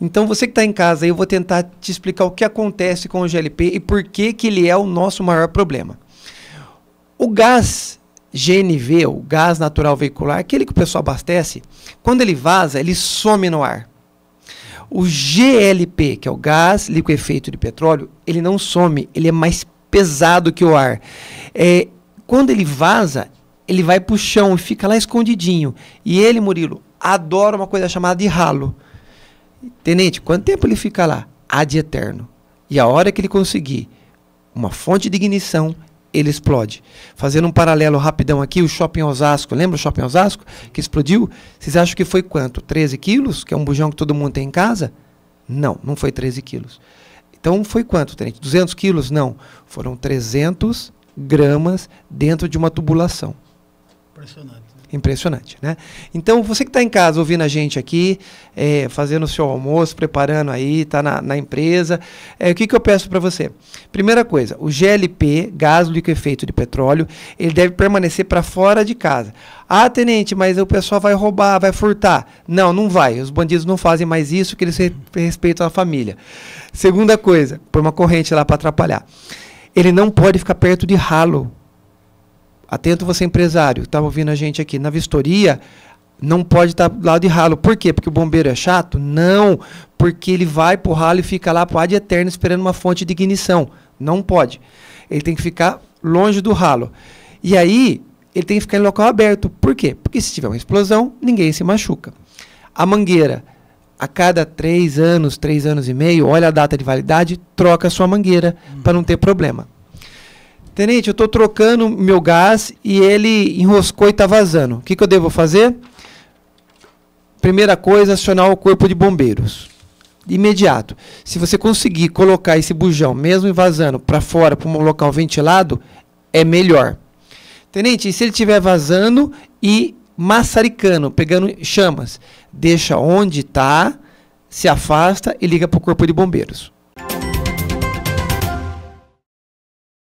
Então, você que está em casa, eu vou tentar te explicar o que acontece com o GLP e por que, que ele é o nosso maior problema. O gás GNV, o gás natural veicular, aquele que o pessoal abastece, quando ele vaza, ele some no ar. O GLP, que é o gás liquefeito de petróleo, ele não some, ele é mais pesado que o ar. É, quando ele vaza, ele vai para o chão e fica lá escondidinho. E ele, Murilo, adora uma coisa chamada de ralo. Tenente, quanto tempo ele fica lá? Ad eterno. E a hora que ele conseguir uma fonte de ignição, ele explode. Fazendo um paralelo rapidão aqui, o Shopping Osasco, lembra o Shopping Osasco que explodiu? Vocês acham que foi quanto? 13 quilos, que é um bujão que todo mundo tem em casa? Não, não foi 13 quilos. Então foi quanto, Tenente? 200 quilos? Não. Foram 300 gramas dentro de uma tubulação. Impressionante. Impressionante, né? Então, você que está em casa ouvindo a gente aqui, é, fazendo o seu almoço, preparando aí, está na, na, empresa, é, o que, que eu peço para você? Primeira coisa, o GLP, gás liquefeito de petróleo, ele deve permanecer para fora de casa. Ah, tenente, mas o pessoal vai roubar, vai furtar. Não, não vai. Os bandidos não fazem mais isso, que eles respeitam a família. Segunda coisa, por uma corrente lá para atrapalhar. Ele não pode ficar perto de ralo Atento você empresário, está ouvindo a gente aqui. Na vistoria, não pode estar tá lá de ralo. Por quê? Porque o bombeiro é chato? Não, porque ele vai o ralo e fica lá pro de eterno esperando uma fonte de ignição. Não pode. Ele tem que ficar longe do ralo. E aí, ele tem que ficar em local aberto. Por quê? Porque se tiver uma explosão, ninguém se machuca. A mangueira, a cada três anos, três anos e meio, olha a data de validade, troca a sua mangueira hum. para não ter problema. Tenente, eu estou trocando meu gás e ele enroscou e está vazando. O que, que eu devo fazer? Primeira coisa, acionar o corpo de bombeiros imediato. Se você conseguir colocar esse bujão, mesmo vazando, para fora, para um local ventilado, é melhor. Tenente, e se ele estiver vazando e maçaricando, pegando chamas, deixa onde está, se afasta e liga para o corpo de bombeiros.